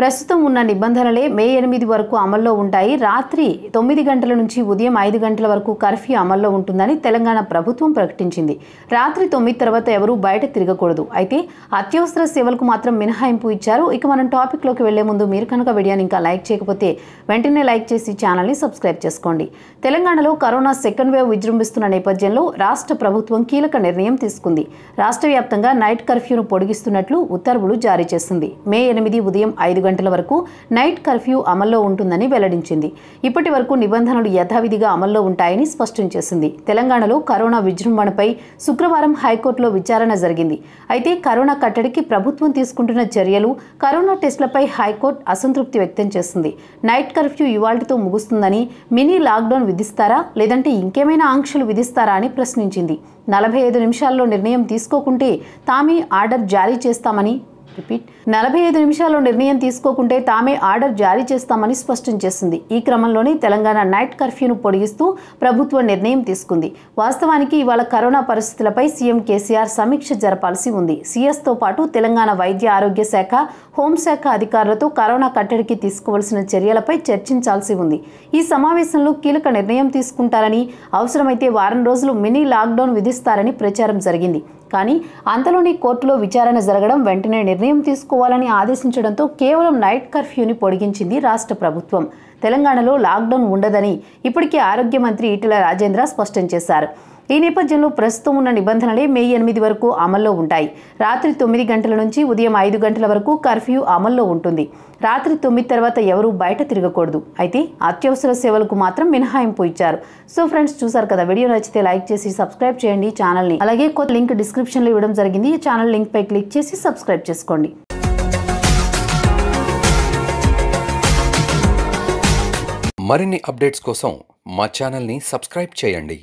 ప్రస్తుతం ఉన్న నిబంధనలే మే ఎనిమిది వరకు అమల్లో ఉంటాయి రాత్రి తొమ్మిది గంటల నుంచి ఉదయం ఐదు గంటల వరకు కర్ఫ్యూ అమల్లో ఉంటుందని తెలంగాణ ప్రభుత్వం ప్రకటించింది రాత్రి తొమ్మిది తర్వాత ఎవరూ బయట తిరగకూడదు అయితే అత్యవసర సేవలకు మాత్రం మినహాయింపు ఇచ్చారు ఇక మనం టాపిక్లోకి వెళ్లే ముందు మీరు కనుక వీడియోని ఇంకా లైక్ చేయకపోతే వెంటనే లైక్ చేసి ఛానల్ని సబ్స్క్రైబ్ చేసుకోండి తెలంగాణలో కరోనా సెకండ్ వేవ్ విజృంభిస్తున్న నేపథ్యంలో రాష్ట్ర ప్రభుత్వం కీలక నిర్ణయం తీసుకుంది రాష్ట్ర వ్యాప్తంగా నైట్ కర్ఫ్యూను పొడిగిస్తున్నట్లు ఉత్తర్వులు జారీ చేసింది మే ఎనిమిది ఉదయం ఐదు గంటల వరకు నైట్ కర్ఫ్యూ అమల్లో ఉంటుందని వెల్లడించింది ఇప్పటి వరకు నిబంధనలు యథావిధిగా అమల్లో ఉంటాయని స్పష్టం చేసింది తెలంగాణలో కరోనా విజృంభణపై శుక్రవారం హైకోర్టులో విచారణ జరిగింది అయితే కరోనా కట్టడికి ప్రభుత్వం తీసుకుంటున్న చర్యలు కరోనా టెస్టులపై హైకోర్టు అసంతృప్తి వ్యక్తం చేసింది నైట్ కర్ఫ్యూ ఇవాళతో ముగుస్తుందని మినీ లాక్డౌన్ విధిస్తారా లేదంటే ఇంకేమైనా ఆంక్షలు విధిస్తారా అని ప్రశ్నించింది నలభై ఐదు నిమిషాల్లో నిర్ణయం తీసుకోకుంటే తామే ఆర్డర్ జారీ చేస్తామని రిపీట్ నలభై ఐదు నిమిషాల్లో నిర్ణయం తీసుకోకుంటే తామే ఆర్డర్ జారీ చేస్తామని స్పష్టం చేసింది ఈ క్రమంలోనే తెలంగాణ నైట్ కర్ఫ్యూను పొడిగిస్తూ ప్రభుత్వం నిర్ణయం తీసుకుంది వాస్తవానికి ఇవాళ కరోనా పరిస్థితులపై సీఎం కేసీఆర్ సమీక్ష జరపాల్సి ఉంది సీఎస్తో పాటు తెలంగాణ వైద్య ఆరోగ్య శాఖ హోంశాఖ అధికారులతో కరోనా కట్టడికి తీసుకోవాల్సిన చర్యలపై చర్చించాల్సి ఉంది ఈ సమావేశంలో కీలక నిర్ణయం తీసుకుంటారని అవసరమైతే వారం రోజులు మినీ లాక్డౌన్ విధిస్తారని ప్రచారం జరిగింది కానీ అంతలోనే కోర్టులో విచారణ జరగడం వెంటనే నిర్ణయం తీసుకోవాలని ఆదేశించడంతో కేవలం నైట్ కర్ఫ్యూని పొడిగించింది రాష్ట్ర ప్రభుత్వం తెలంగాణలో లాక్డౌన్ ఉండదని ఇప్పటికే ఆరోగ్య మంత్రి ఈటెల రాజేంద్ర స్పష్టం చేశారు ఈ నేపథ్యంలో ప్రస్తుతం ఉన్న నిబంధనలే మే ఎనిమిది వరకు అమల్లో ఉంటాయి రాత్రి తొమ్మిది గంటల నుంచి ఉదయం ఐదు గంటల వరకు కర్ఫ్యూ అమల్లో ఉంటుంది రాత్రి తొమ్మిది తర్వాత ఎవరూ బయట తిరగకూడదు అయితే అత్యవసర సేవలకు మాత్రం మినహాయింపు ఇచ్చారు సో ఫ్రెండ్స్ చూసారు కదా వీడియో నచ్చితే లైక్ చేసి సబ్స్క్రైబ్ చేయండి ఛానల్ని అలాగే కొత్త లింక్ డిస్క్రిప్షన్లో ఇవ్వడం జరిగింది ఈ ఛానల్ లింక్ పై క్లిక్ చేసి సబ్స్క్రైబ్ చేసుకోండి మరిన్ని అప్డేట్స్ కోసం మా ఛానల్ని సబ్స్క్రైబ్ చేయండి